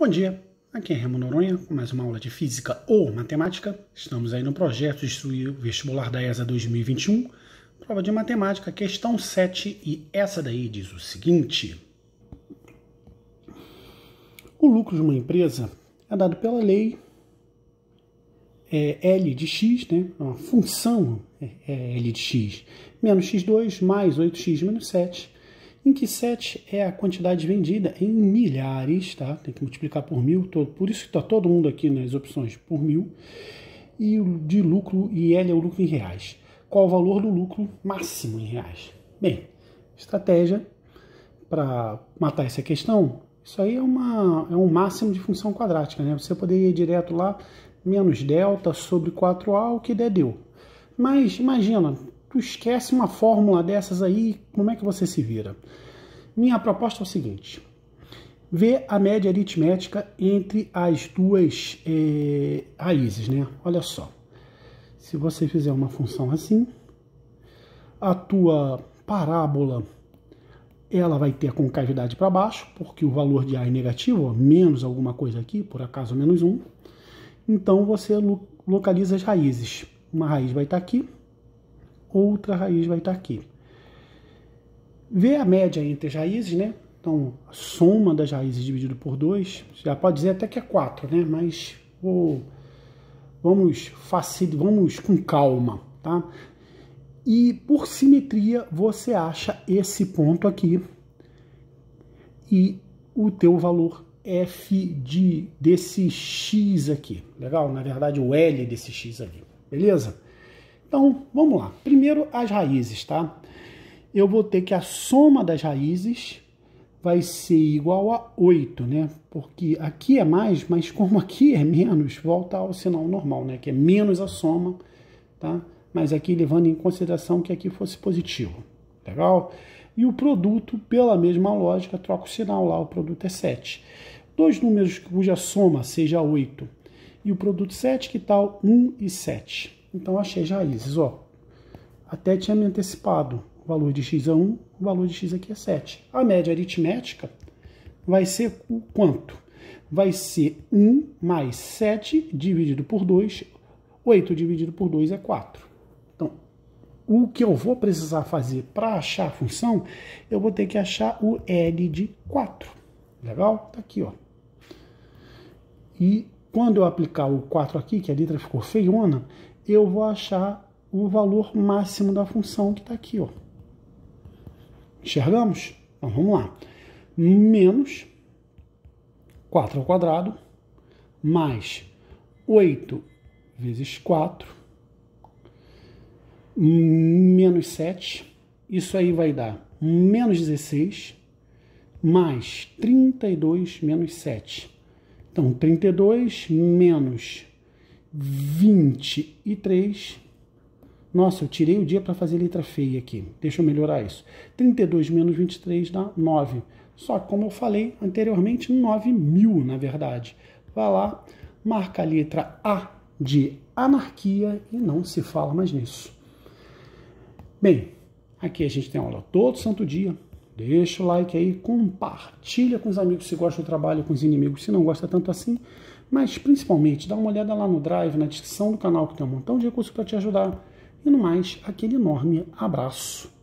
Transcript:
Bom dia, aqui é Remo Noronha com mais uma aula de Física ou Matemática. Estamos aí no projeto de Destruir o Vestibular da ESA 2021, prova de matemática, questão 7, e essa daí diz o seguinte. O lucro de uma empresa é dado pela lei é L de x, né, é uma função é, é L de x, menos x2 mais 8x menos 7, em que 7 é a quantidade vendida em milhares, tá? Tem que multiplicar por mil, por isso que está todo mundo aqui nas opções por mil. E de lucro, e L é o lucro em reais. Qual o valor do lucro máximo em reais? Bem, estratégia para matar essa questão, isso aí é, uma, é um máximo de função quadrática, né? Você poderia ir direto lá, menos delta sobre 4A, o que der deu. Mas imagina, tu esquece uma fórmula dessas aí, como é que você se vira? Minha proposta é o seguinte: vê a média aritmética entre as duas é, raízes, né? Olha só. Se você fizer uma função assim, a tua parábola ela vai ter a concavidade para baixo, porque o valor de A é negativo, ó, menos alguma coisa aqui, por acaso menos 1. Então você localiza as raízes. Uma raiz vai estar tá aqui, outra raiz vai estar aqui. Vê a média entre as raízes, né? Então, a soma das raízes dividido por 2, já pode dizer até que é 4, né? Mas oh, vamos, facil... vamos com calma, tá? E por simetria, você acha esse ponto aqui e o teu valor f de, desse x aqui. Legal? Na verdade, o L desse x ali. Beleza? Então, vamos lá. Primeiro, as raízes, tá? Eu vou ter que a soma das raízes vai ser igual a 8, né? Porque aqui é mais, mas como aqui é menos, volta ao sinal normal, né? Que é menos a soma, tá? Mas aqui levando em consideração que aqui fosse positivo, legal? E o produto, pela mesma lógica, troca o sinal lá, o produto é 7. Dois números cuja soma seja 8 e o produto 7, que tal 1 e 7? Então achei as raízes, ó. Até tinha me antecipado. O valor de x é 1, o valor de x aqui é 7. A média aritmética vai ser o quanto? Vai ser 1 mais 7 dividido por 2. 8 dividido por 2 é 4. Então, o que eu vou precisar fazer para achar a função, eu vou ter que achar o L de 4. Legal? Está aqui, ó. E quando eu aplicar o 4 aqui, que a letra ficou feiona, eu vou achar o valor máximo da função que está aqui. Ó. Enxergamos? Então vamos lá. Menos 4 ao quadrado mais 8 vezes 4 menos 7. Isso aí vai dar menos 16 mais 32 menos 7. Então, 32 menos 23. Nossa, eu tirei o dia para fazer letra feia aqui. Deixa eu melhorar isso. 32 menos 23 dá 9. Só que, como eu falei anteriormente, 9 mil, na verdade. Vai lá, marca a letra A de anarquia e não se fala mais nisso. Bem, aqui a gente tem aula todo santo dia. Deixa o like aí, compartilha com os amigos se gosta do trabalho, com os inimigos se não gosta tanto assim. Mas principalmente dá uma olhada lá no Drive, na descrição do canal, que tem um montão de recursos para te ajudar. E no mais, aquele enorme abraço.